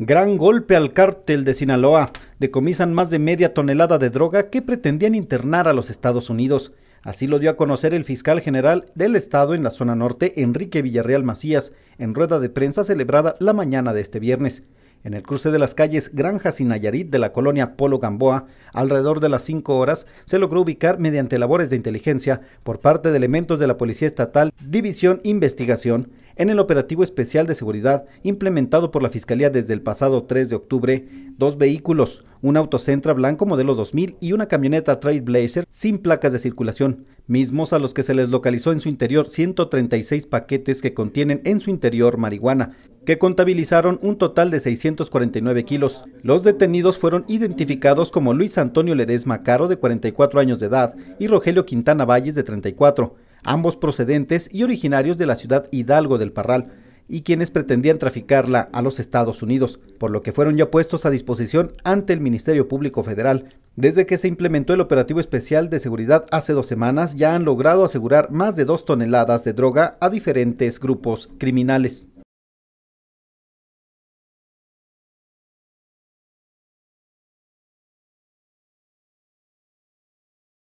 Gran golpe al cártel de Sinaloa. Decomisan más de media tonelada de droga que pretendían internar a los Estados Unidos. Así lo dio a conocer el fiscal general del estado en la zona norte, Enrique Villarreal Macías, en rueda de prensa celebrada la mañana de este viernes. En el cruce de las calles Granjas y Nayarit de la colonia Polo Gamboa, alrededor de las 5 horas, se logró ubicar mediante labores de inteligencia por parte de elementos de la Policía Estatal División Investigación en el operativo especial de seguridad implementado por la Fiscalía desde el pasado 3 de octubre, dos vehículos, un autocentra blanco modelo 2000 y una camioneta Trailblazer sin placas de circulación, mismos a los que se les localizó en su interior 136 paquetes que contienen en su interior marihuana, que contabilizaron un total de 649 kilos. Los detenidos fueron identificados como Luis Antonio Ledesma Caro, de 44 años de edad, y Rogelio Quintana Valles, de 34 ambos procedentes y originarios de la ciudad Hidalgo del Parral, y quienes pretendían traficarla a los Estados Unidos, por lo que fueron ya puestos a disposición ante el Ministerio Público Federal. Desde que se implementó el operativo especial de seguridad hace dos semanas, ya han logrado asegurar más de dos toneladas de droga a diferentes grupos criminales.